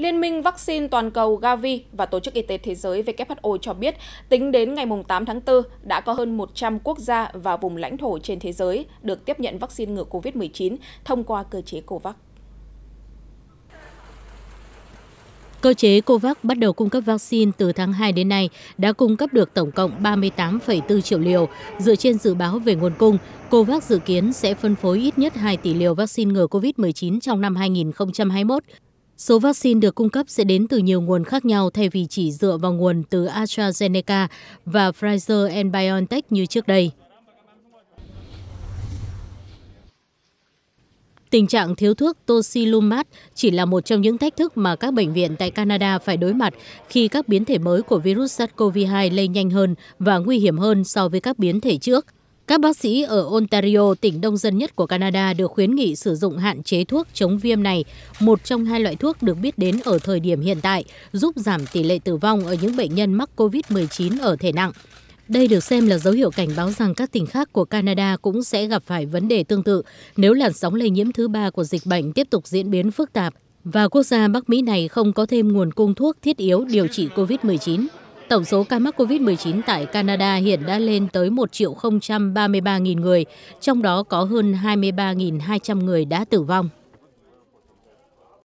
Liên minh vaccine toàn cầu Gavi và Tổ chức Y tế Thế giới WHO cho biết tính đến ngày 8 tháng 4 đã có hơn 100 quốc gia và vùng lãnh thổ trên thế giới được tiếp nhận vaccine ngừa COVID-19 thông qua cơ chế COVAX. Cơ chế COVAX bắt đầu cung cấp vaccine từ tháng 2 đến nay đã cung cấp được tổng cộng 38,4 triệu liều. Dựa trên dự báo về nguồn cung, COVAX dự kiến sẽ phân phối ít nhất 2 tỷ liều vaccine ngừa COVID-19 trong năm 2021. Số vaccine được cung cấp sẽ đến từ nhiều nguồn khác nhau thay vì chỉ dựa vào nguồn từ AstraZeneca và Pfizer and BioNTech như trước đây. Tình trạng thiếu thuốc tocilumab chỉ là một trong những thách thức mà các bệnh viện tại Canada phải đối mặt khi các biến thể mới của virus SARS-CoV-2 lây nhanh hơn và nguy hiểm hơn so với các biến thể trước. Các bác sĩ ở Ontario, tỉnh đông dân nhất của Canada được khuyến nghị sử dụng hạn chế thuốc chống viêm này, một trong hai loại thuốc được biết đến ở thời điểm hiện tại, giúp giảm tỷ lệ tử vong ở những bệnh nhân mắc COVID-19 ở thể nặng. Đây được xem là dấu hiệu cảnh báo rằng các tỉnh khác của Canada cũng sẽ gặp phải vấn đề tương tự nếu làn sóng lây nhiễm thứ ba của dịch bệnh tiếp tục diễn biến phức tạp và quốc gia Bắc Mỹ này không có thêm nguồn cung thuốc thiết yếu điều trị COVID-19. Tổng số ca mắc COVID-19 tại Canada hiện đã lên tới 1 triệu 033.000 người, trong đó có hơn 23.200 người đã tử vong.